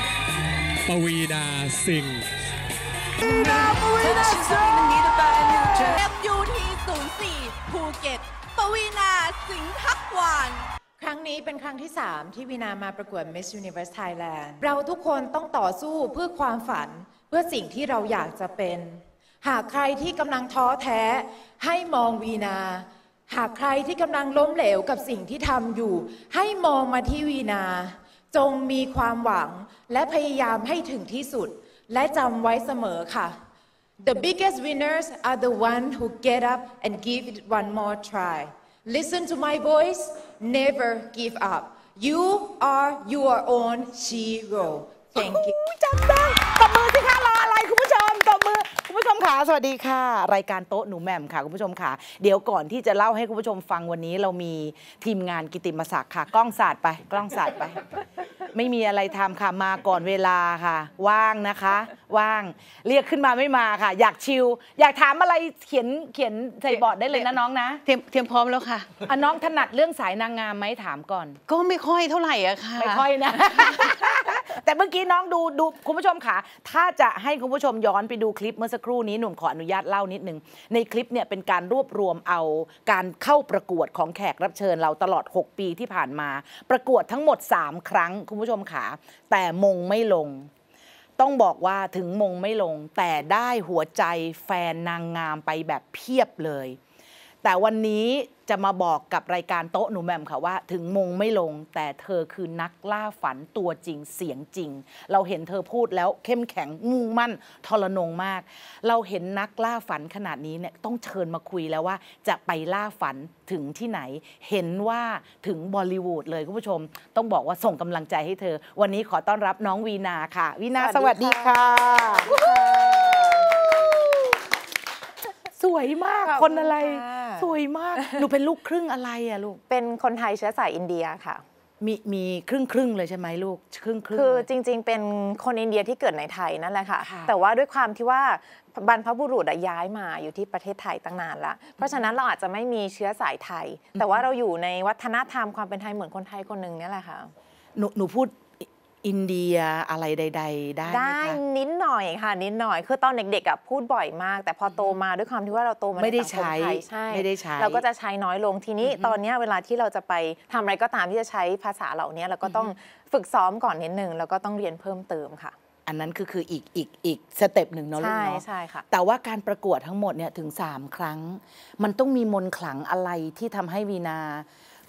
4ปวีดาสิงห์ปวีนาสิงห์เอยูที04ภูเก็ตปวีนาสิงห์ทักวานครั้งนี้เป็นครั้งที่ 3 ที่วีนามาประกวด Miss Universe Thailand เราทุกคนต้องต่อสู้เพื่อความฝันเพื่อสิ่งที่เราอยากจะเป็น หากใครที่กำลังท้อแท้ ให้มองวีนา หากใครที่กำลังล้มเหลวกับสิ่งที่ทำอยู่ ให้มองมาที่วีนาจงมีความหวังและพยายามให้ถึงที่สุด และจำไว้เสมอค่ะ The biggest winners are the one who get up and give it one more try. Listen to my voice. Never give up. You are your own hero. Thank you. จังเลตบมือสิคะคุณผู้ชมค่ะ สวัสดีค่ะ รายการโต๊ะหนูแหม่มค่ะคุณผู้ชมค่ะ เดี๋ยวก่อนที่จะเล่าให้คุณผู้ชมฟังวันนี้เรามีทีมงานกิติมศักดิ์ค่ะกล้องสาดต์ไปกล้องสาดต์ไป ไม่มีอะไรทำค่ะมาก่อนเวลาค่ะ ว่างนะคะ ว่างเรียกขึ้นมาไม่มาค่ะ อยากชิลอยากถามอะไรเขียนเขียนใส่บอร์ดได้เลยนะน้องนะเตรียมพร้อมแล้วค่ะอะน้องถนัดเรื่องสายนางงามไหมถามก่อน ก็ไม่ค่อยเท่าไหร่อะค่ะไม่ค่อยนะ แต่เมื่อกี้น้องดูดูคุณผู้ชมค่ะ ถ้าจะให้คุณผู้ชมย้อนไปดูคลิปเมื่อสักครู่นี้หนุ่มขออนุญาตเล่านิดนึงในคลิปเนี่ยเป็นการรวบรวมเอาการเข้าประกวดของแขกรับเชิญเราตลอด 6 ปีที่ผ่านมา ประกวดทั้งหมด 3 ครั้งคุณผู้ชมขา แต่มงไม่ลง ต้องบอกว่าถึงมงไม่ลงแต่ได้หัวใจแฟนนางงามไปแบบเพียบเลยแต่วันนี้จะมาบอกกับรายการโต๊ะหนูแมมค่ะว่า ถึงมงไม่ลง แต่เธอคือนักล่าฝันตัวจริงเสียงจริง เราเห็นเธอพูดแล้วเข้มแข็ง มุ่งมั่นทรนงมาก เราเห็นนักล่าฝันขนาดนี้เนี่ยต้องเชิญมาคุยแล้วว่า จะไปล่าฝันถึงที่ไหน เห็นว่าถึงบอลิวูดเลยคุณผู้ชม ต้องบอกว่าส่งกำลังใจให้เธอ วันนี้ขอต้อนรับน้องวีนาค่ะวีนา สวัสดีค่ะ สวยมาก คนอะไรวยมาก หนูเป็นลูกครึ่งอะไรอ่ะลูก เป็นคนไทยเชื้อสายอินเดียค่ะ มีมีครึ่งครึ่งเลยใช่ไหมลูกครึ่งครึ่ง คือจริง ๆ เป็นคนอินเดียที่เกิดในไทยนั่นแหละค่ะ แต่ว่าด้วยความที่ว่าบรรพบุรุษย้ายมาอยู่ที่ประเทศไทยตั้งนานละเพราะฉะนั้นเราอาจจะไม่มีเชื้อสายไทย แต่ว่าเราอยู่ในวัฒนธรรมความเป็นไทยเหมือนคนไทยคนหนึ่งนี่แหละค่ะ หนูหนูพูดอินเดียอะไรใด ๆ ได้ ได้นิดหน่อยค่ะ นิดหน่อยคือตอนเด็กๆอ่ะพูดบ่อยมากแต่พอโตมาด้วยความที่ว่าเราโตมาไม่งค้ไทยใช่ไม่ได้ใช้ เราก็จะใช้น้อยลงทีนี้ตอนนี้เวลาที่เราจะไปทำอะไรก็ตามที่จะใช้ภาษาเหล่านี้เราก็ต้องฝึกซ้อมก่อนนิดนึงแล้วก็ต้องเรียนเพิ่มเติมค่ะ อันนั้นคือคืออีกอีกอีกสเต็ปหนึ่งเนาะลูกเนาะใช่ค่ะแต่ว่าการประกวดทั้งหมดเนี่ยถึง3ครั้ง มันต้องมีมนขลังอะไรที่ทำให้วีนา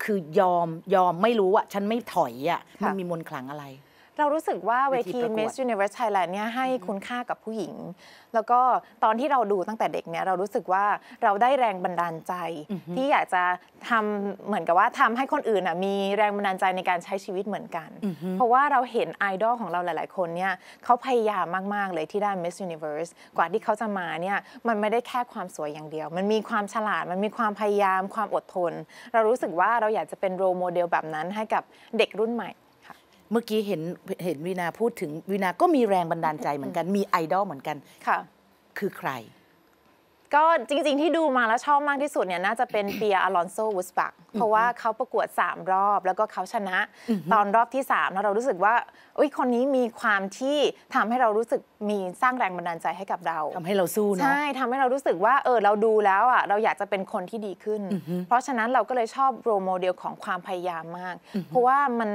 คือยอมยอมไม่รู้อ่ะฉันไม่ถอยอ่ะมันมีมนขลังอะไรเรารู้สึกว่าเวที Miss Universe Thailand เนี่ยให้คุณค่ากับผู้หญิง แล้วก็ตอนที่เราดูตั้งแต่เด็กเนี่ยเรารู้สึกว่าเราได้แรงบันดาลใจ ที่อยากจะทำเหมือนกับว่าทำให้คนอื่นมีแรงบันดาลใจในการใช้ชีวิตเหมือนกัน เพราะว่าเราเห็นไอดอลของเราหลายๆ คนเนี่ยเขาพยายามมาก ๆ เลยที่ได้ Miss Universe กว่าที่เขาจะมาเนี่ยมันไม่ได้แค่ความสวยอย่างเดียว มันมีความฉลาด มันมีความพยายาม ความอดทน เรารู้สึกว่าเราอยากจะเป็นโรโมเดลแบบนั้นให้กับเด็กรุ่นใหม่เมื่อกี้เห็นเห็นวินาพูดถึงวินาก็มีแรงบันดาลใจเหมือนกันมีไอดอลเหมือนกัน ค่ะ คือใครก็จริงๆที่ดูมาแล้วชอบมากที่สุดเนี่ยน่าจะเป็นเปียอลอนโซวุสปักเพราะว่าเขาประกวด 3 รอบแล้วก็เขาชนะ ตอนรอบที่3แล้วเรารู้สึกว่าอุ้ยคนนี้มีความที่ทำให้เรารู้สึกมีสร้างแรงบันดาลใจให้กับเรา ทำให้เราสู้นะใช่ทำให้เรารู้สึกว่าเออเราดูแล้วอ่ะเราอยากจะเป็นคนที่ดีขึ้น เพราะฉะนั้นเราก็เลยชอบโรโมเดลของความพยายามมาก เพราะว่ามัน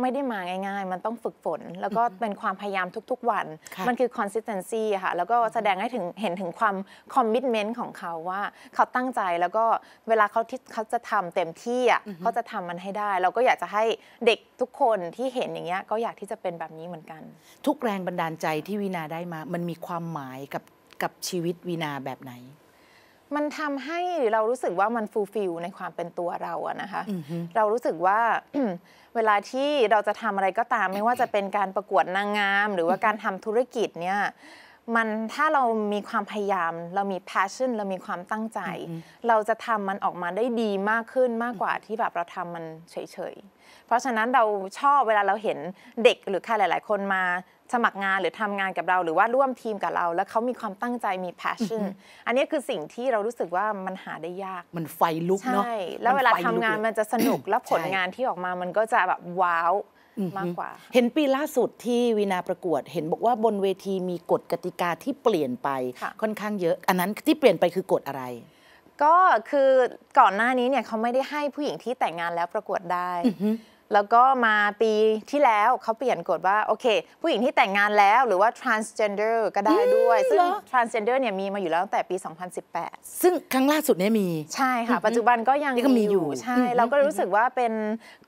ไม่ได้มาง่าย ๆ มันต้องฝึกฝน แล้วก็เป็นความพยายามทุกๆวัน มันคือ consistency ค่ะแล้วก็แสดงให้ถึงเห็นถึงความ commitment นต์ของเขาว่าเขาตั้งใจแล้วก็เวลาเขาที่เขาจะทำเต็มที่อ่ะเขาจะทำมันให้ได้เราก็อยากจะให้เด็กทุกคนที่เห็นอย่างเงี้ยก็อยากที่จะเป็นแบบนี้เหมือนกัน ทุกแรงบันดาลใจที่วีนาได้มา มันมีความหมายกับกับชีวิตวีนาแบบไหน มันทำให้เรารู้สึกว่ามันฟูลฟิลในความเป็นตัวเราอะนะคะ เรารู้สึกว่าเวลาที่เราจะทำอะไรก็ตามไม่ว่าจะเป็นการประกวดนางงาม หรือว่าการทำธุรกิจเนี่ยมันถ้าเรามีความพยายาม เรามี passion เรามีความตั้งใจ เราจะทำมันออกมาได้ดีมากขึ้นมากกว่าที่แบบเราทำมันเฉยๆ เพราะฉะนั้นเราชอบเวลาเราเห็นเด็กหรือใครหลาย ๆ คนมา สมัครงานหรือทำงานกับเราหรือว่าร่วมทีมกับเรา แล้วเขามีความตั้งใจมี passion อันนี้คือสิ่งที่เรารู้สึกว่ามันหาได้ยาก มันไฟลุกเนาะใช่แล้วเวลาทำงานมันจะสนุกและผลงานที่ออกมามันก็จะแบบว้าวมากกว่า เห็นปีล่าสุดที่วีนาประกวด เห็นบอกว่าบนเวทีมีกฎกติกาที่เปลี่ยนไป ค่อนข้างเยอะ อันนั้นที่เปลี่ยนไปคือกฎอะไร ก็คือก่อนหน้านี้เนี่ยเขาไม่ได้ให้ผู้หญิงที่แต่งงานแล้วประกวดได้แล้วก็มาปีที่แล้วเขาเปลี่ยนกฎว่า โอเค ผู้หญิงที่แต่งงานแล้วหรือว่า transgender ก็ได้ด้วย ซึ่ง transgender เนี่ยมีมาอยู่แล้วตั้งแต่ปี 2018 ซึ่งครั้งล่าสุดเนี่ยมี ใช่ค่ะ ปัจจุบันก็ยังมีอยู่ ใช่ เราก็รู้สึกว่าเป็น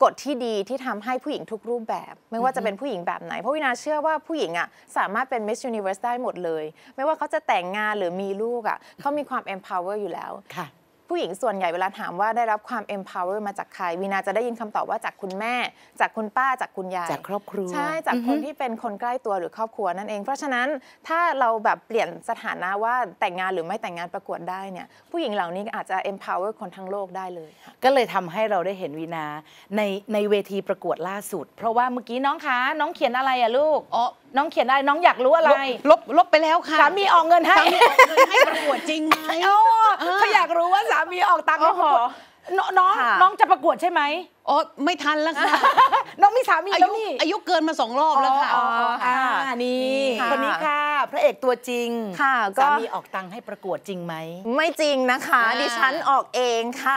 กฎที่ดีที่ทำให้ผู้หญิงทุกรูปแบบ ไม่ว่าจะเป็นผู้หญิงแบบไหน เพราะวินาเชื่อว่าผู้หญิงอ่ะสามารถเป็น Miss Universe ได้หมดเลยไม่ว่าเขาจะแต่งงานหรือมีลูกอ่ะเขามีความ empower อยู่แล้วค่ะผู้หญิงส่วนใหญ่เวลาถามว่าได้รับความ empower มาจากใครวีนาจะได้ยินคำตอบว่าจากคุณแม่ จากคุณป้าจากคุณยายจากครอบครัวใช่จากคนที่เป็นคนใกล้ตัวหรือครอบครัวนั่นเองเพราะฉะนั้นถ้าเราแบบเปลี่ยนสถานะว่าแต่งงานหรือไม่แต่งงานประกวดได้เนี่ยผู้หญิงเหล่านี้อาจจะ empower คนทั้งโลกได้เลย ก็เลยทำให้เราได้เห็นวีนาในในเวทีประกวดล่าสุด เพราะว่าเมื่อกี้น้องคะน้องเขียนอะไรอะลูกอ๋อน้อง เขียนอะไรน้องอยากรู้อะไรลบลบไปแล้วค่ะสามีออกเงินให้สามีออกเงินให้ประกวดจริงไหมเขาอยากรู้ว่าสามีออกตังค์ให้ประกวดน้องน้องจะประกวดใช่ไหมอ๋อไม่ทันแล้วค่ะน้องมีสามีแล้วนี่อายุเกินมาสองรอบแล้วค่ะอ๋อค่ะนี่คนนี้ค่ะ พระเอกตัวจริงค่ะสามีออกตังค์ให้ประกวดจริงไหมไม่จริงนะคะดิฉันออกเองค่ะ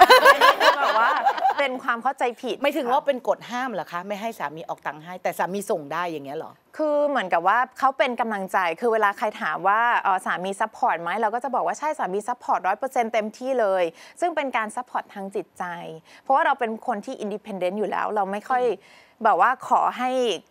แบบว่า เป็นความเข้าใจผิดไม่ถึงว่าเป็นกฎห้ามเหรอคะไม่ให้สามีออกตังค์ให้ แต่สามีส่งได้อย่างเงี้ยหรอคือเหมือนกับว่าเขาเป็นกำลังใจ คือเวลาใครถามว่าสามีซัพพอร์ตไหม เราก็จะบอกว่าใช่สามีซัพพอร์ตร้อยเปอร์เซ็นต์เต็มที่เลย ซึ่งเป็นการซัพพอร์ตทางจิตใจ เพราะว่าเราเป็นคนที่อินดิเพนเดนต์อยู่แล้ว เราไม่ค่อย แบบว่าขอให้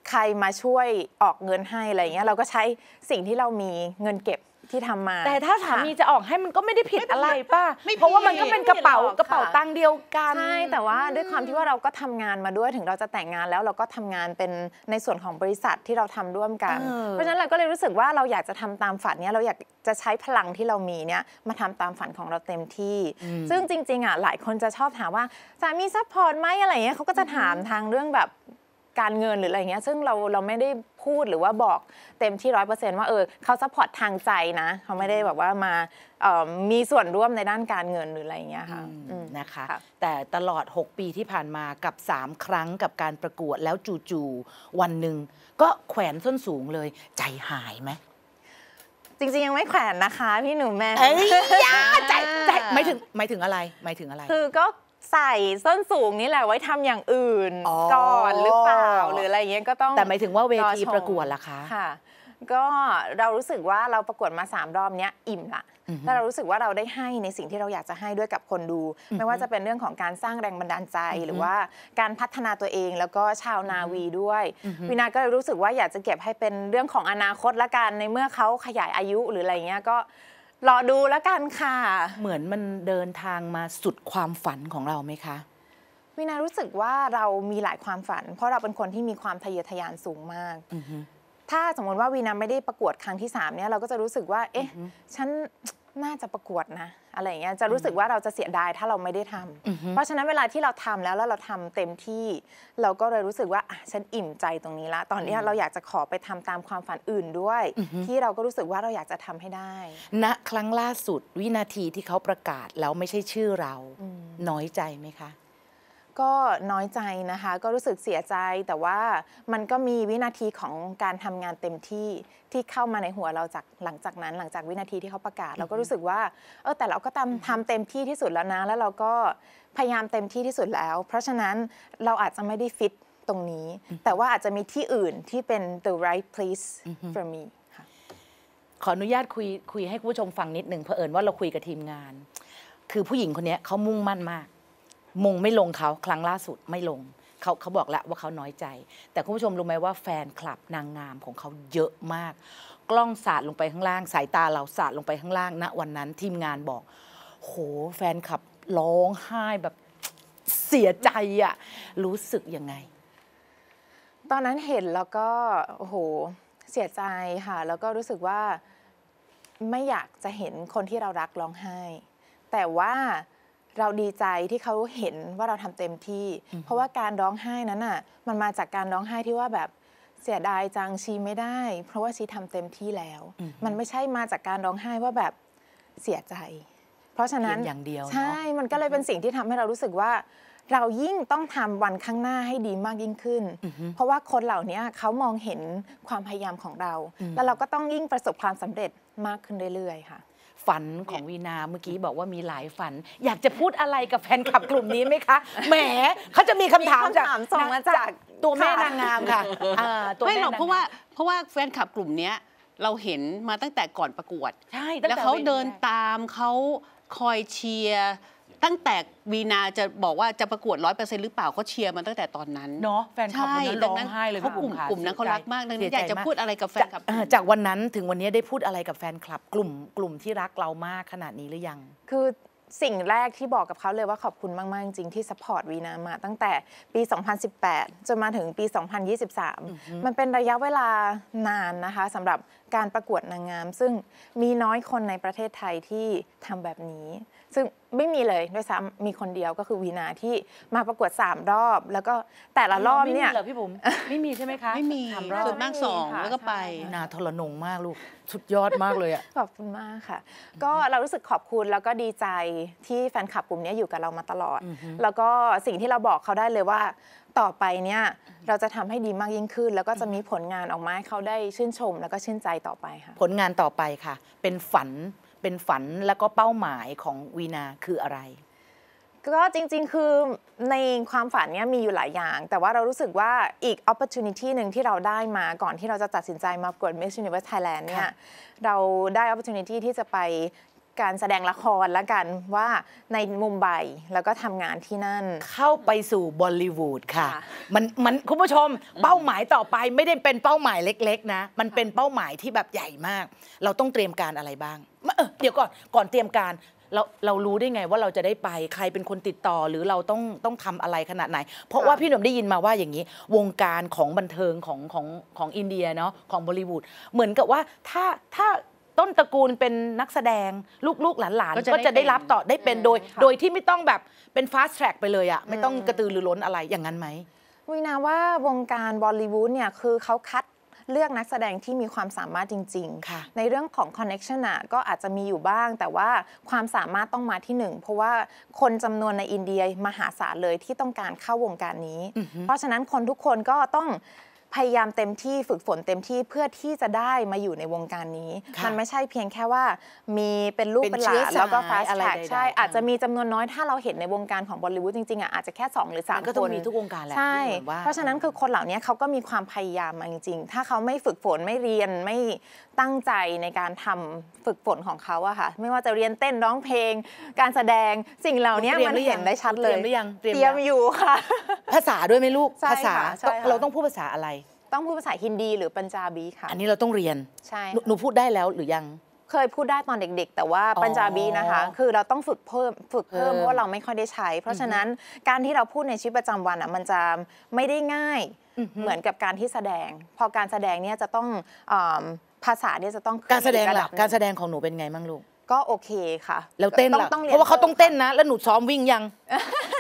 ใครมาช่วยออกเงินให้อะไรเงี้ย เราก็ใช้สิ่งที่เรามีเงินเก็บที่ทำมา แต่ถ้าสามีจะออกให้มันก็ไม่ได้ผิดอะไรป้าเพราะว่ามันก็เป็นกระเป๋ากระเป๋าตังค์เดียวกันใช่แต่ว่าด้วยความที่ว่าเราก็ทำงานมาด้วยถึงเราจะแต่งงานแล้วเราก็ทำงานเป็นในส่วนของบริษัทที่เราทำร่วมกัน เพราะฉะนั้นเราก็เลยรู้สึกว่าเราอยากจะทำตามฝันเนี้ยเราอยากจะใช้พลังที่เรามีเนี้ยมาทำตามฝันของเราเต็มที่ ซึ่งจริง ๆอ่ะหลายคนจะชอบถามว่าสามีซัพพอร์ตไหมอะไรเงี้ยเขาก็จะถามทางเรื่องแบบการเงินหรืออะไรเงี้ย ซึ่งเรา เราไม่ได้พูดหรือว่าบอกเต็มที่ร้อยเปอร์เซ็นต์ว่าเออเขาซัพพอร์ต ทางใจนะ เขาไม่ได้แบบว่ามามีส่วนร่วมในด้านการเงินหรืออะไรเงี้ยค่ะนะคะคะ แต่ตลอด 6 ปีที่ผ่านมากับ 3 ครั้งกับการประกวด แล้วจู่ๆวันหนึ่งก็แขวนส้นสูงเลยใจหายไหมจริงๆยังไม่แขวนนะคะ พี่หนูแม่เอ้ยใจใจไม่ถึงไม่ถึงอะไรไม่ถึงอะไร คือก็ใส่ส้นสูงนี่แหละไว้ทำอย่างอื่นก่อนหรือเปล่า หรืออะไรเงี้ยก็ต้องแต่หมายถึงว่าเวทีประกวดล่ะคะค่ะ ก็เรารู้สึกว่าเราประกวดมาสามรอบเนี้ยอิ่มละแ้าเรารู้สึกว่าเราได้ให้ในสิ่งที่เราอยากจะให้ด้วยกับคนดู ไม่ว่าจะเป็นเรื่องของการสร้างแรงบันดาลใจ หรือว่าการพัฒนาตัวเอง แล้วก็ชาวนาวีด้วยวินาก็เลยรู้สึกว่าอยากจะเก็บให้เป็นเรื่องของอนาคตละกัน ในเมื่อเขาขยายอายุหรืออะไรเงี้ยก็รอดูแล้วกันค่ะ เหมือนมันเดินทางมาสุดความฝันของเราไหมคะ วินารู้สึกว่าเรามีหลายความฝัน เพราะเราเป็นคนที่มีความทะเยอทะยานสูงมาก ถ้าสมมติว่าวินาไม่ได้ประกวดครั้งที่3เนี่ย เราก็จะรู้สึกว่า เอ๊ะฉันน่าจะประกวดนะอะไรอย่างเงี้ยจะรู้สึกว่าเราจะเสียดายถ้าเราไม่ได้ทำ เพราะฉะนั้นเวลาที่เราทำแล้วแล้ว เราทำเต็มที่ เราก็เลยรู้สึกว่า อ่ะฉันอิ่มใจตรงนี้ละ ตอนนี้เราอยากจะขอไปทำตามความฝันอื่นด้วย ที่เราก็รู้สึกว่าเราอยากจะทำให้ได้ณนะครั้งล่าสุด วินาทีที่เขาประกาศแล้วไม่ใช่ชื่อเราน้อยใจไหมคะก็น้อยใจนะคะก็รู้สึกเสียใจแต่ว่ามันก็มีวินาทีของการทำงานเต็มที่ที่เข้ามาในหัวเราจากหลังจากนั้นหลังจากวินาทีที่เขาประกาศ เราก็รู้สึกว่าเออแต่เราก็ทำทำเต็มที่ที่สุดแล้วนะแล้วเราก็พยายามเต็มที่ที่สุดแล้ว เพราะฉะนั้นเราอาจจะไม่ได้ฟิตตรงนี้ แต่ว่าอาจจะมีที่อื่นที่เป็น the right place for me ขออนุญาตคุยคุยให้ผู้ชมฟังนิดหนึ่งเผอิญว่าเราคุยกับทีมงาน คือผู้หญิงคนนี้เขามุ่งมั่นมากมุงไม่ลงเขาครั้งล่าสุดไม่ลง เขาเขาบอกแล้วว่าเขาน้อยใจ แต่คุณผู้ชมรู้ไหมว่าแฟนคลับนางงามของเขาเยอะมาก กล้องสาดลงไปข้างล่าง สายตาเราสาดลงไปข้างล่างณนะวันนั้นทีมงานบอก โห แฟนคลับร้องไห้แบบเสียใจอะรู้สึกยังไง ตอนนั้นเห็นแล้วก็โอ้โหเสียใจค่ะ แล้วก็รู้สึกว่าไม่อยากจะเห็นคนที่เรารักร้องไห้ แต่ว่าเราดีใจที่เขาเห็นว่าเราทำเต็มที่ เพราะว่าการร้องไห้นั้นอ่ะมันมาจากการร้องไห้ที่ว่าแบบเสียดายจังชีไม่ได้ เพราะว่าชีทำเต็มที่แล้ว มันไม่ใช่มาจากการร้องไห้ว่าแบบเสียใจ เพราะฉะนั้นอย่างเดียวใช่มันก็เลยเป็นสิ่งที่ทำให้เรารู้สึกว่า เรายิ่งต้องทำวันข้างหน้าให้ดีมากยิ่งขึ้น เพราะว่าคนเหล่านี้เขามองเห็นความพยายามของเรา แล้วเราก็ต้องยิ่งประสบความสำเร็จมากขึ้นเรื่อยๆค่ะฝันของวีนาเมื่อกี้บอกว่ามีหลายฝัน อยากจะพูดอะไรกับแฟนคลับกลุ่มนี้ไหมคะแหมเขาจะมีคำถามจากสองมาจาก ตัวแม่นางงามค่ะไม่หรอกเพราะว่าเพราะว่าแฟนคลับกลุ่มนี้เราเห็นมาตั้งแต่ก่อนประกวดใช่แล้วเขาเดินตามเขาคอยเชียร์ตั้งแต่วีนาจะบอกว่าจะประกวดร้อยเปอร์เซ็นต์หรือเปล่าเขาเชียร์มาตั้งแต่ตอนนั้นเนาะแฟนคลับคนนั้นร้องไห้เลยเขากลุ่มกลุ่มนั้นเขารักมากดังนั้นอยากจะพูดอะไรกับแฟนคลับจากวันนั้นถึงวันนี้ได้พูดอะไรกับแฟนคลับกลุ่ม กลุ่มที่รักเรามากขนาดนี้หรือยัง คือสิ่งแรกที่บอกกับเขาเลยว่าขอบคุณมาก ๆจริงที่สปอร์ตวีนามาตั้งแต่ปี 2018จนมาถึงปี 2023 มันเป็นระยะเวลานานนะคะสำหรับการประกวดนางงาม ซึ่งมีน้อยคนในประเทศไทยที่ทำแบบนี้ซึ่งไม่มีเลยด้วยซ้ำมีคนเดียวก็คือวีนาที่มาประกวด 3 รอบแล้วก็แต่ละรอบเนี่ยไม่มีเหรอพี่บุ๋มไม่มีใช่ไหมคะไม่มีสามรอบส่วมากสองแล้วก็ไปนาทรนงมากลูกสุดยอดมากเลยอ่ะขอบคุณมากค่ะ ก็เรารู้สึกขอบคุณแล้วก็ดีใจที่แฟนคลับกลุ่มนี้อยู่กับเรามาตลอด แล้วก็สิ่งที่เราบอกเขาได้เลยว่าต่อไปเนี่ยเราจะทำให้ดีมากยิ่งขึ้น แล้วก็จะมีผลงานออกมาให้เขาได้ชื่นชม แล้วก็ชื่นใจต่อไปค่ะผลงานต่อไปค่ะ เป็นฝันเป็นฝันและก็เป้าหมายของวีนาคืออะไร ก็จริง ๆ คือในความฝันเนี้ยมีอยู่หลายอย่าง แต่ว่าเรารู้สึกว่าอีกโอกาสหนึ่งที่เราได้มา ก่อนที่เราจะตัดสินใจมาประกวด Miss Universe Thailand เนี่ยเราได้โอกาสที่จะไปการแสดงละครละกันว่าในมุมไบแล้วก็ทำงานที่นั่น เข้าไปสู่บอลลีวูดค่ะ มันมัน คุณผู้ชมเป้าหมายต่อไปไม่ได้เป็นเป้าหมายเล็ก ๆ นะ มันเป็นเป้าหมายที่แบบใหญ่มาก เราต้องเตรียมการอะไรบ้างเดี๋ยวก่อน ก่อนเตรียมการเราเรารู้ได้ไงว่าเราจะได้ไปใครเป็นคนติดต่อหรือเราต้องต้องทำอะไรขนาดไหน เพราะว่าพี่หนุ่มได้ยินมาว่าอย่างนี้วงการของบันเทิงของของของอินเดียเนาะของบอลิวูดเหมือนกับว่าถ้าถ้าต้นตระกูลเป็นนักแสดงลูกกหลานนก็จะได้รับต่อได้เป็นโดย โดยที่ไม่ต้องแบบเป็นฟาสต์แทร็กไปเลยอะไม่ต้องกระตือรือร้นอะไรอย่างนั้นไหม วินาว่าวงการบอลลีวูดเนี่ยคือเขาคัดเลือกนักแสดงที่มีความสามารถจริงๆในเรื่องของคอนเน็ชันอ่ะก็อาจจะมีอยู่บ้าง แต่ว่าความสามารถต้องมาที่หนึ่งเพราะว่าคนจำนวนในอินเดียมหาศาลเลยที่ต้องการเข้าวงการนี้ เพราะฉะนั้นคนทุกคนก็ต้องพยายามเต็มที่ฝึกฝนเต็มที่เพื่อที่จะได้มาอยู่ในวงการนี้ มันไม่ใช่เพียงแค่ว่า มีเป็นลูกเป็นหลานแล้วก็ฟาสแท็กใช่อาจจะมีจำนวนน้อยถ้าเราเห็นในวงการของบอลลีวูดจริงๆอ่ะอาจจะแค่ 2 หรือ 3คนก็ต้องมีทุกวงการแหละใช่เพราะฉะนั้นคือคนเหล่านี้เขาก็มีความพยายามมาจริงๆ ถ้าเขาไม่ฝึกฝนไม่เรียนไม่ตั้งใจในการทำฝึกฝนของเขาอะค่ะไม่ว่าจะเรียนเต้นร้องเพลง การแสดงสิ่งเหล่านี้มันเห็นได้ชัดเลยเตรียมอยู่ค่ะ ภาษาด้วยไหมลูกภาษา เราต้องพูดภาษาอะไรต้องพูดภาษาฮินดี หรือปัญจาบีค่ะ อันนี้เราต้องเรียนใช่หนูพูดได้แล้วหรือยังเคยพูดได้ตอนเด็กๆ แต่ว่าปัญจาบีนะคะคือเราต้องฝึกเพิ่มฝึกเพิ่มเพราะเราไม่ค่อยได้ใช้ เพราะฉะนั้นการที่เราพูดในชีวิตประจำวันอ่ะมันจะไม่ได้ง่าย เหมือนกับการที่แสดง พอการแสดงเนี่ยจะต้องภาษาเนี่ยจะต้องการแสดงหลักการแสดงของหนูเป็นไงบ้างลูกก็โอเคค่ะแล้วเต้นล่ะเพราะว่าเขาต้องเต้นนะแล้วหนูซ้อมวิ่งยัง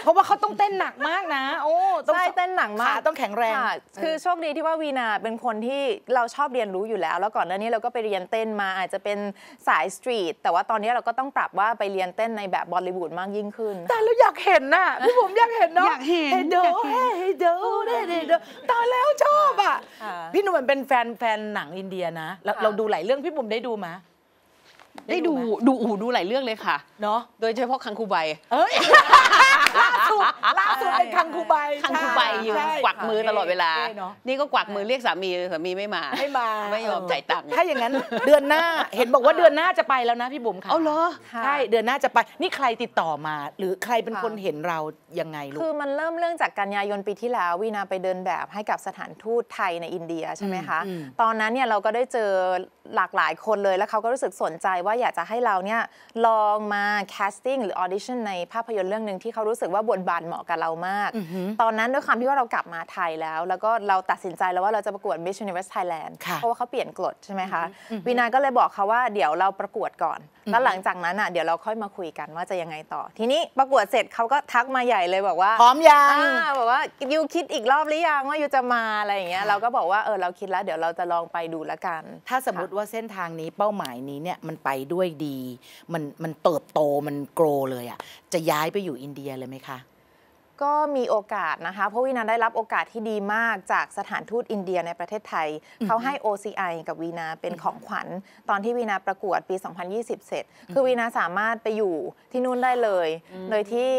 เพราะว่าเขาต้องเต้นหนักมากนะโอ้ใช่เต้นหนักมากต้องแข็งแรงคือโชคดีที่ว่าวีนาเป็นคนที่เราชอบเรียนรู้อยู่แล้ว แล้วก่อนหน้านี้เราก็ไปเรียนเต้นมาอาจจะเป็นสายสตรีทแต่ว่าตอนนี้เราก็ต้องปรับว่าไปเรียนเต้นในแบบบอลลีวูดมากยิ่งขึ้น แต่เราอยากเห็นน่ะพี่ผมอยากเห็นเนาะอยากเห็นเดอเฮ้เดอเด้เดอตอนแล้วชอบอ่ะพี่หนุ่มเป็นแฟนแฟนหนังอินเดียนะเราดูหลายเรื่องพี่บุ๋มได้ดูไหมได้ดูดูอูดูหลายเรื่องเลยค่ะเนาะโดยเฉพาะคังคูใบเอ้ยสุดล่าสุดเป็นคังคูใบคังคูใบอยู่ กวักมือตลอดเวลา นี่ก็กวักมือเรียกสามี สามีไม่มา ไม่มาไม่ยอมจ่ายตังค์ถ้าอย่างนั้นเดือนหน้าเห็นบอกว่าเดือนหน้าจะไปแล้วนะพี่บุ๋มค่ะเอาเหรอ ใช่ เดือนหน้าจะไป นี่ใครติดต่อมา หรือใครเป็นคนเห็นเรายังไงลูก คือมันเริ่มเรื่องจากกันยายนปีที่แล้ววีนาไปเดินแบบให้กับสถานทูตไทยในอินเดียใช่ไหมคะ ตอนนั้นเนี่ยเราก็ได้เจอหลากหลายคนเลยแล้วเขาก็รู้สึกสนใจว่าอยากจะให้เราเนี่ยลองมาแคสติ้งหรือออดิชั่นในภาพยนตร์เรื่องหนึ่งที่เขารู้สึกว่าบทบาทเหมาะกับเรามาก ตอนนั้นด้วยความที่ว่าเรากลับมาไทยแล้ว แล้วก็เราตัดสินใจแล้วว่าเราจะประกวด Miss Universe Thailand เพราะว่าเขาเปลี่ยนกฎใช่ไหมคะ วินาก็เลยบอกเขาว่าเดี๋ยวเราประกวดก่อนแล้วหลังจากนั้นอ่ะเดี๋ยวเราค่อยมาคุยกันว่าจะยังไงต่อ ทีนี้ประกวดเสร็จเขาก็ทักมาใหญ่เลยบอกว่า พร้อมยังบอกว่ายูคิดอีกรอบหรือยังว่ายูจะมาอะไรอย่างเงี้ยเราก็บอกว่าเออเราคิดแล้ว เดี๋ยวเราจะลองไปดูละกัน ถ้าสมมติว่าเส้นทางนี้เป้าหมายนี้เนี่ยมันไปด้วยดีมันมันเติบโตมันโกรเลยอ่ะจะย้ายไปอยู่อินเดียเลยไหมคะก็มีโอกาสนะคะเพราะวีนาได้รับโอกาสที่ดีมากจากสถานทูตอินเดียในประเทศไทยเขาให้ OCI กับวีนาเป็นของขวัญ ตอนที่วีนาประกวดปี 2020 เสร็จ คือวีนาสามารถไปอยู่ที่นู่นได้เลย โดยที่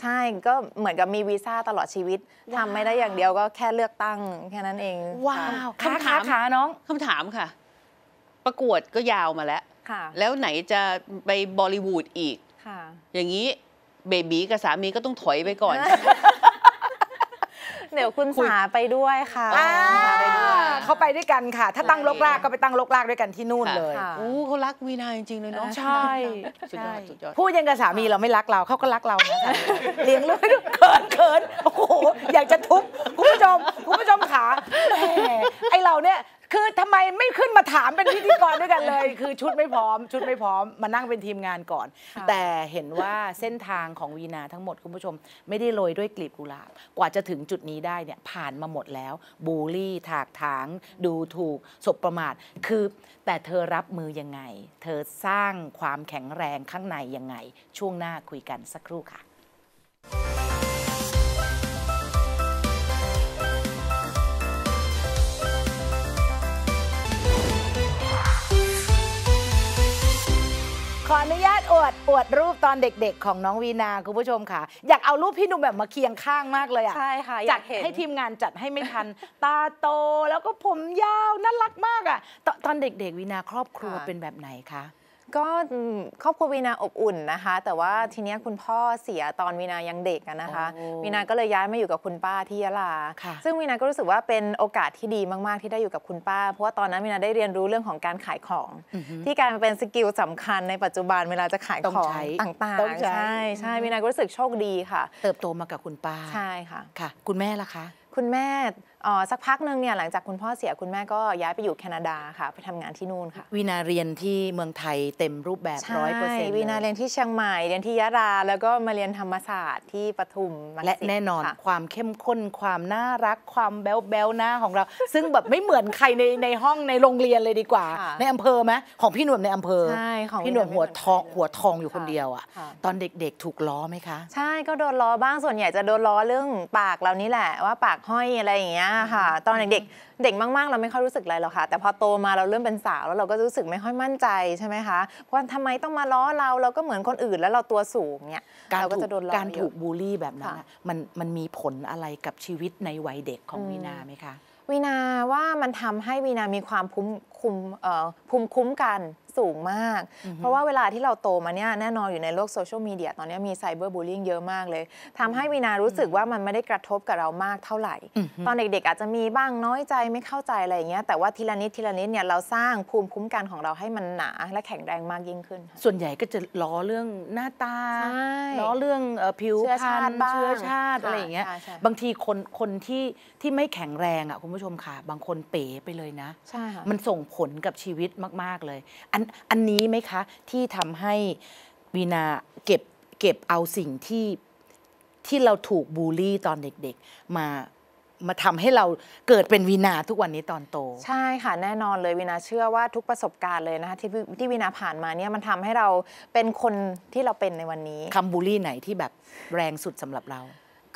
ใช่ก็เหมือนกับมีวีซ่าตลอดชีวิตทำไม่ได้อย่างเดียวก็แค่เลือกตั้ง แค่นั้นเอง ว้าวคำถามค่ะน้องคำถามค่ะ ประกวดก็ยาวมาแล้วแล้วไหนจะไปบอลิวูดอีกอย่างนี้เบบีกับสามีก็ต้องถอยไปก่อน เดี๋ยวคุณสาไปด้วยค่ะาไปด้วย เขาไปด้วยกันค่ะ ถ้าตั้งลกลากก็ไปตั้งลกลากด้วยกันที่นู่นเลย อู้เขารักวีนาจริงๆเลยเนาะ ใช่ใช่พูดยังกับสามีเราไม่รักเรา เขาก็รักเราเลี้ยงลูกเขินเขิน โอ้โห อยากจะทุบ คุณผู้ชม คุณผู้ชมขา ไอเราเนี่ยคือทำไมไม่ขึ้นมาถามเป็นพิธีกรด้วยกันเลย คือชุดไม่พร้อม ชุดไม่พร้อม มานั่งเป็นทีมงานก่อน แต่เห็นว่าเส้นทางของวีนาทั้งหมดคุณผู้ชม ไม่ได้โรยด้วยกลีบกุหลาบ กว่าจะถึงจุดนี้ได้เนี่ยผ่านมาหมดแล้ว บูลลี่ถากถางดูถูก สบประมาทคือแต่เธอรับมือยังไง เธอสร้างความแข็งแรงข้างในยังไง ช่วงหน้าคุยกันสักครู่ค่ะขออนุญาตอวดอวดรูปตอนเด็กๆ ของน้องวีนา คุณผู้ชมค่ะ อยากเอารูปพี่หนุ่มแบบมาเคียงข้างมากเลยอ่ะใช่ค่ะ อยากจัดเห็นให้ทีมงานจัดให้ไม่ทัน ตาโตแล้วก็ผมยาว น่ารักมากอ่ะตอนเด็กๆวีนาครอบครัวเป็นแบบไหนคะก็ครอบครัววีนาอบอุ่นนะคะ แต่ว่าทีนี้คุณพ่อเสียตอนวีนายังเด็กนะคะวีนาก็เลยย้ายมาอยู่กับคุณป้าที่ยะลา ซึ่งวีนาก็รู้สึกว่าเป็นโอกาสที่ดีมาก ๆที่ได้อยู่กับคุณป้า เพราะว่าตอนนั้นวีนาได้เรียนรู้เรื่องของการขายของ ที่การเป็นสกิลสำคัญในปัจจุบันเวลาจะขายของต่างๆใช่ใช่วีนาก็รู้สึกโชคดีค่ะ เติบโตมากับคุณป้าใช่ค่ะค่ะคุณแม่ล่ะคะ คุณแม่ออสักพักหนึ่งเนี่ยหลังจากคุณพ่อเสียคุณแม่ก็ย้ายไปอยู่แคนาดาค่ะ ไปทำงานที่นู่นค่ะวินาเรียนที่เมืองไทยเต็มรูปแบบร้อยเปอร์เซ็นต์วินาเรียนที่เชียงใหม่เรียนที่ยะลาแล้วก็มาเรียนธรรมศาสตร์ที่ปทุมและแน่นอน ความเข้มข้น ความน่ารัก ความแบ๊วแบ๊วหน้าของเราซึ่งแบบไม่เหมือนใครในในห้องในโรงเรียนเลยดีกว่า ในอำเภอไหมของพี่หนุ่มในอำเภอใช่ของพี่หนุ่มหัวทองหัวทองอยู่คนเดียวอ่ะ ตอนเด็กๆถูกล้อไหมคะใช่ก็โดนล้อบ้างส่วนใหญ่จะโดนล้อเรื่องปากเรานี่แหละว่าปากห้อยอะไรอย่างเงี้ยค่ะตอนเด็กเด็กมากๆ เราไม่ค่อยรู้สึกอะไรหรอกค่ะ แต่พอโตมาเราเริ่มเป็นสาว แล้วเราก็รู้สึกไม่ค่อยมั่นใจใช่ไหมคะ เพราะทำไมต้องมาล้อเรา เราก็เหมือนคนอื่นแล้วเราตัวสูงเนี่ยเราก็จะโดนการถูกบูลลี่แบบนั้นมันมันมีผลอะไรกับชีวิตในวัยเด็กของวีนาไหมคะวีนาว่ามันทำให้วีนามีความภูมิคุ้มภูมิคุ้มกันสูงมาก เพราะว่าเวลาที่เราโตมาเนี่ยแน่นอนอยู่ในโลกโซเชียลมีเดียตอนนี้มีไซเบอร์บูลลิงเยอะมากเลย ทำให้วีนารู้สึกว่ามันไม่ได้กระทบกับเรามากเท่าไหร่ตอนเด็กๆ อาจจะมีบ้างน้อยใจไม่เข้าใจอะไรอย่างเงี้ยแต่ว่าทีละนิดทีละนิดเนี่ยเราสร้างภูมิคุ้มกันของเราให้มันหนาและแข็งแรงมากยิ่งขึ้น ส่วนใหญ่ก็จะล้อเรื่องหน้าตาเนาะเรื่องผิวพรรณเชื้อชาติ อะไรอย่างเงี้ยบางทีคนคนที่ที่ไม่แข็งแรงอ่ะคุณผู้ชมค่ะ บางคนเป๋ไปเลยนะ ใช่ค่ะ มันส่งผลกับชีวิตมาก ๆ เลย อันอันนี้ไหมคะ ที่ทำให้วีนาเก็บเก็บเอาสิ่งที่ที่เราถูกบูลลี่ตอนเด็ก ๆ มามาทำให้เราเกิดเป็นวีนาทุกวันนี้ตอนโต ใช่ค่ะ แน่นอนเลย วีนาเชื่อว่าทุกประสบการณ์เลยนะคะที่ที่วีนาผ่านมาเนี่ยมันทำให้เราเป็นคนที่เราเป็นในวันนี้ คำบูลลี่ไหนที่แบบแรงสุดสำหรับเรา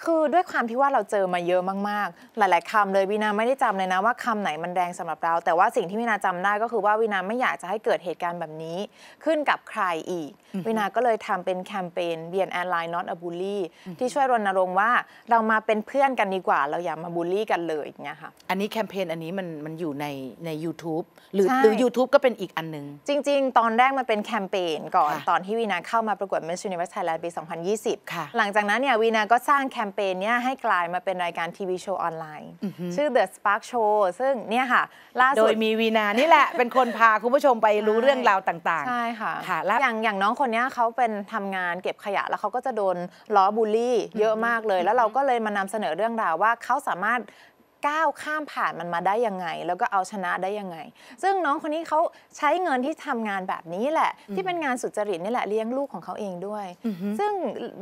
คือด้วยความที่ว่าเราเจอมาเยอะมากๆ หลาย ๆคำเลยวินาไม่ได้จำเลยนะว่าคำไหนมันแรงสำหรับเรา แต่ว่าสิ่งที่วินาจำได้ก็คือว่าวินาไม่อยากจะให้เกิดเหตุการณ์แบบนี้ ขึ้นกับใครอีก วินาก็เลยทำเป็นแคมเปญ b n a i r l i น e Not a Bully ที่ช่วยรณรงค์ว่าเรามาเป็นเพื่อนกันดีกว่าเราอย่ามาบูลลี่ กันเลยอย่างเงี้ยค่ะอันนี้แคมเปญอันนี้มันมันอยู่ในใน u t u b e หรือหรือ YouTube ก็เป็นอีกอันนึงจริง ๆ ตอนแรกมันเป็นแคมเปญก่อน ตอนที่วินาเข้ามาประกวด Miss Universe Thailand ปี2020หลังจากนั้นเนี่ยวินาก็สร้างแคมแคมเปญเนี้ยให้กลายมาเป็นรายการทีวีโชว์ออนไลน์ ชื่อ The Spark Show ซึ่งเนี่ยค่ะล่าสุดโดยมีวีนานี่แหละเป็นคนพาคุณผู้ชมไปรู้เรื่องราวต่างๆ ใช่ค่ะค่ะแล้วอย่างอย่างน้องคนนี้เขาเป็นทำงานเก็บขยะแล้วเขาก็จะโดนล้อบูลลี่เยอะมากเลย แล้วเราก็เลยมานำเสนอเรื่องราวว่าเขาสามารถก้าวข้ามผ่านมันมาได้ยังไง แล้วก็เอาชนะได้ยังไง ซึ่งน้องคนนี้เขาใช้เงินที่ทำงานแบบนี้แหละ ที่เป็นงานสุจริตนี่แหละเลี้ยงลูกของเขาเองด้วย ซึ่ง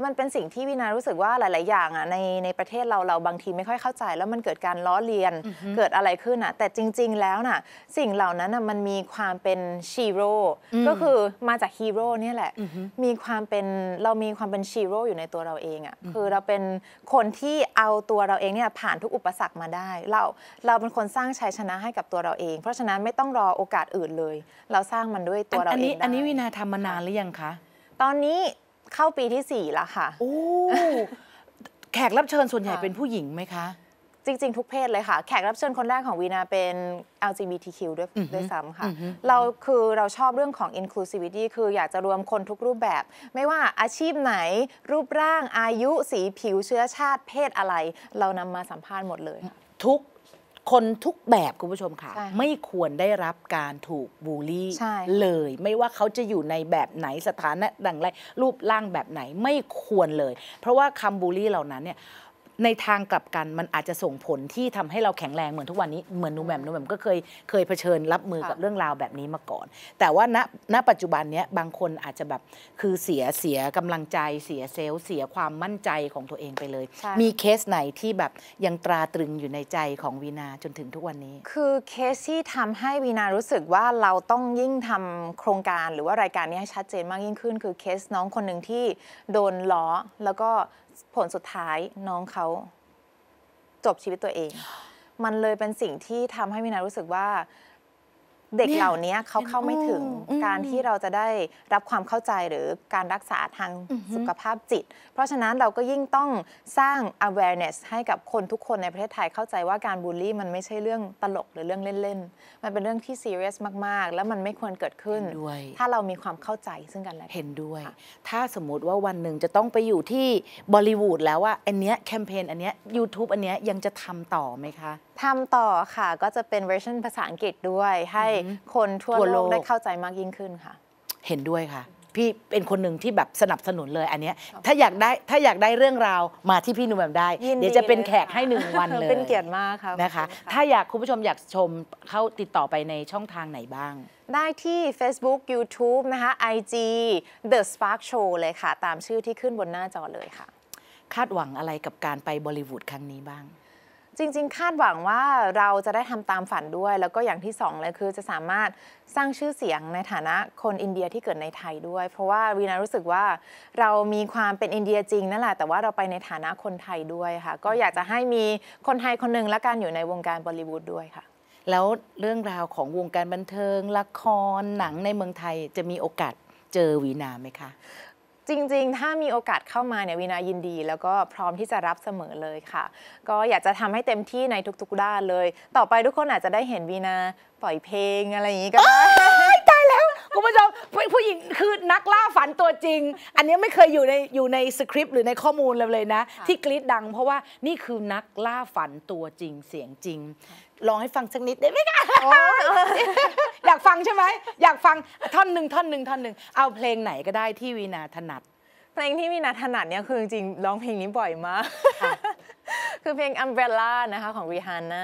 มันเป็นสิ่งที่วินารู้สึกว่าหลาย ๆ อย่างอ่ะในในประเทศเราเราบางทีไม่ค่อยเข้าใจแล้วมันเกิดการล้อเลียนเกิดอะไรขึ้นอ่ะแต่จริง ๆ แล้วน่ะสิ่งเหล่านั้นอ่ะมันมีความเป็นชีโร่ก็คือมาจากฮีโร่เนี่ยแหละมีความเป็นเรามีความเป็นชีโร่อยู่ในตัวเราเองอ่ะคือเราเป็นคนที่เอาตัวเราเองเนี่ยผ่านทุกอุปสรรคมาได้เรา เราเป็นคนสร้างชัยชนะให้กับตัวเราเอง เพราะฉะนั้นไม่ต้องรอโอกาสอื่นเลย เราสร้างมันด้วยตัวเราเองอันนี้อันนี้วินาทำมานานหรือยังคะ ตอนนี้เข้าปีที่ 4 แล้วค่ะ โอ้ แขกรับเชิญส่วนใหญ่เป็นผู้หญิงไหมคะ จริงๆทุกเพศเลยค่ะ แขกรับเชิญคนแรกของวีนาเป็น LGBTQ ด้วยด้วยซ้ำค่ะ เราคือเราชอบเรื่องของ inclusivity คืออยากจะรวมคนทุกรูปแบบ ไม่ว่าอาชีพไหน รูปร่าง อายุ สีผิว เชื้อชาติ เพศอะไร เรานำมาสัมภาษณ์หมดเลยทุกคนทุกแบบคุณผู้ชมค่ะ ไม่ควรได้รับการถูกบูลลี่เลย ไม่ว่าเขาจะอยู่ในแบบไหนสถานะดังไรรูปร่างแบบไหนไม่ควรเลย เพราะว่าคำบูลลี่เหล่านั้นเนี่ยในทางกลับกันมันอาจจะส่งผลที่ทำให้เราแข็งแรง เหมือนทุกวันนี้เหมือนนูแหม่มนูแหม่มก็เคยเคยเผชิญรับมือกับเรื่องราวแบบนี้มาก่อน แต่ว่าณณปัจจุบันเนี้ยบางคนอาจจะแบบคือเสียเสียกำลังใจ เสียเซลล์เสียความมั่นใจของตัวเองไปเลย มีเคสไหนที่แบบยังตราตรึงอยู่ในใจของวีนา จนถึงทุกวันนี้ คือเคสที่ทำให้วีนารู้สึกว่าเราต้องยิ่งทำโครงการหรือว่ารายการนี้ให้ชัดเจนมากยิ่งขึ้น คือเคสน้องคนหนึ่งที่โดนล้อแล้วก็ผลสุดท้ายน้องเขาจบชีวิตตัวเอง มันเลยเป็นสิ่งที่ทำให้วินารู้สึกว่าเด็กเหล่านี้เขาเข้าไม่ถึงการที่เราจะได้รับความเข้าใจหรือการรักษาทางสุขภาพจิต เพราะฉะนั้นเราก็ยิ่งต้องสร้าง awareness ให้กับคนทุกคนในประเทศไทย เข้าใจว่าการบูลลี่ มันไม่ใช่เรื่องตลกหรือเรื่องเล่น ๆ มันเป็นเรื่องที่ serious มาก ๆ แล้วมันไม่ควรเกิดขึ้นด้วย ถ้าเรามีความเข้าใจซึ่งกันและกันเห็นด้วย ถ้าสมมติว่าวันหนึ่งจะต้องไปอยู่ที่บอลิวูดแล้วว่าอันเนี้ยแคมเปญอันเนี้ย YouTube อันเนี้ยยังจะทำต่อไหมคะทำต่อค่ะก็จะเป็นเวอร์ชันภาษาอังกฤษด้วยให้คนทั่วโลกได้เข้าใจมากยิ่งขึ้นค่ะ เห็นด้วยค่ะ พี่เป็นคนหนึ่งที่แบบสนับสนุนเลยอันนี้ ถ้าอยากได้ถ้าอยากได้เรื่องราวมาที่พี่นุ่มแบบได้ เดี๋ยวจะเป็นแขกให้หนึ่งวันเลย เป็นเกียรติมากค่ะนะคะถ้าอยากคุณผู้ชมอยากชมเข้าติดต่อไปในช่องทางไหนบ้าง ได้ที่ Facebook YouTube นะคะ IG The Spark Show เลยค่ะ ตามชื่อที่ขึ้นบนหน้าจอเลยค่ะ คาดหวังอะไรกับการไปบอลิวูดครั้งนี้บ้างจริง ๆคาดหวังว่าเราจะได้ทำตามฝันด้วย แล้วก็อย่างที่2เลยคือจะสามารถสร้างชื่อเสียงในฐานะคนอินเดียที่เกิดในไทยด้วย เพราะว่าวีนารู้สึกว่าเรามีความเป็นอินเดียจริงนั่นแหละแต่ว่าเราไปในฐานะคนไทยด้วยค่ะก็อยากจะให้มีคนไทยคนหนึ่งและการอยู่ในวงการบอลิวูดด้วยค่ะ แล้วเรื่องราวของวงการบันเทิงละครหนังในเมืองไทยจะมีโอกาสเจอวีนาไหมคะจริง ๆ ถ้ามีโอกาสเข้ามาเนี่ย วินายินดีแล้วก็พร้อมที่จะรับเสมอเลยค่ะก็อยากจะทำให้เต็มที่ในทุก ๆ ด้านเลย ต่อไปทุกคนอาจจะได้เห็นวินา ปล่อยเพลงอะไรอย่างนี้ก็ได้ตายแล้วคุณผู้ชมผู้หญิงคือนักล่าฝันตัวจริงอันนี้ไม่เคยอยู่ในอยู่ในสคริปต์หรือในข้อมูลเลยนะ ที่กรีดดังเพราะว่านี่คือนักล่าฝันตัวจริงเสียงจริง ลองให้ฟังสักนิดได้ไหมคะอยากฟังใช่ไหมอยากฟังท่อนหนึ่งท่อนหนึ่งท่อนหนึ่งเอาเพลงไหนก็ได้ที่วีนาถนัดเพลงที่วีนาถนัดเนี่ยคือจริงร้องเพลงนี้บ่อยมากคือเพลง Umbrella นะคะ ของวีฮาน่า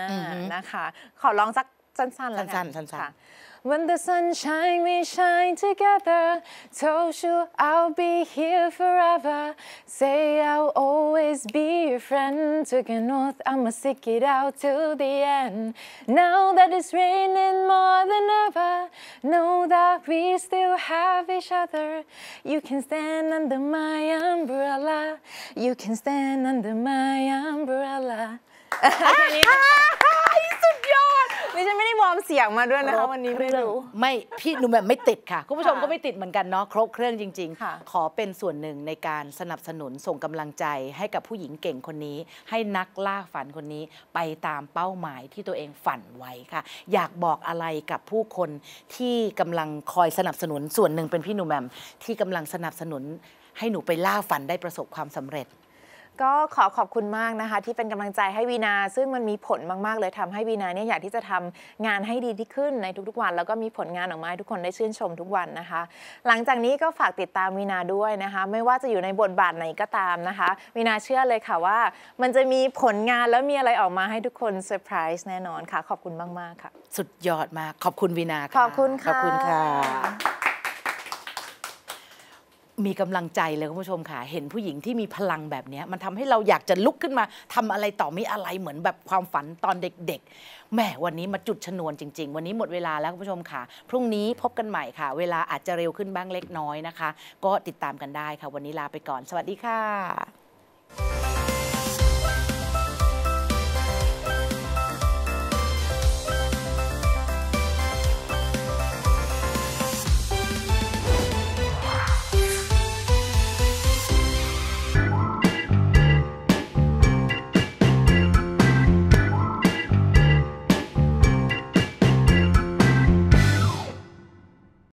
นะคะ ขอร้องสักสั้นๆแล้วกันสั้นๆ When the sunshine we shine together, told you I'll be here forever. Say I'll always be your friend. Took an north, I'ma stick it out till the end. Now that it's raining more than ever, know that we still have each other. You can stand under my umbrella. You can stand under my umbrella. Ah, ah, ah, ี่ฉันไม่ได้วอร์มเสียงมาด้วยนะคะวันนี้ไม่รู้ ไม่พี่หนูแบบไม่ติดค่ะ คุณผู้ชมก็ไม่ติดเหมือนกันเนาะครบเครื่องจริงๆ ขอเป็นส่วนหนึ่งในการสนับสนุนส่งกำลังใจให้กับผู้หญิงเก่งคนนี้ ให้นักล่าฝันคนนี้ไปตามเป้าหมายที่ตัวเองฝันไว้ค่ะ อยากบอกอะไรกับผู้คนที่กำลังคอยสนับสนุนส่วนหนึ่งเป็นพี่หนูแมมที่กำลังสนับสนุน ให้หนูไปล่าฝันได้ประสบความสำเร็จก็ขอขอบคุณมากนะคะที่เป็นกำลังใจให้วีนา ซึ่งมันมีผลมากๆ เลยทำให้วีนาเนี่ยอยากที่จะทำงานให้ดีที่ขึ้นในทุกๆวัน แล้วก็มีผลงานออกมาให้ทุกคนได้ชื่นชมทุกวันนะคะ หลังจากนี้ก็ฝากติดตามวีนาด้วยนะคะ ไม่ว่าจะอยู่ในบทบาทไหนก็ตามนะคะวีนาเชื่อเลยค่ะว่า มันจะมีผลงานแล้วมีอะไรออกมาให้ทุกคนเซอร์ไพรส์แน่นอนค่ะ ขอบคุณมาก ๆค่ะ สุดยอดมากขอบคุณวีนาค่ะขอบคุณค่ะขอบคุณค่ะมีกำลังใจ เลยคุณผู้ชมค่ะ เห็นผู้หญิงที่มีพลังแบบนี้ มันทำให้เราอยากจะลุกขึ้นมา ทำอะไรต่อมีอะไรเหมือนแบบความฝันตอนเด็กๆ แหมวันนี้มาจุดชนวนจริงๆ วันนี้หมดเวลาแล้วคุณผู้ชมค่ะ พรุ่งนี้พบกันใหม่ค่ะ เวลาอาจจะเร็วขึ้นบ้างเล็กน้อยนะคะ ก็ติดตามกันได้ค่ะ วันนี้ลาไปก่อน สวัสดีค่ะ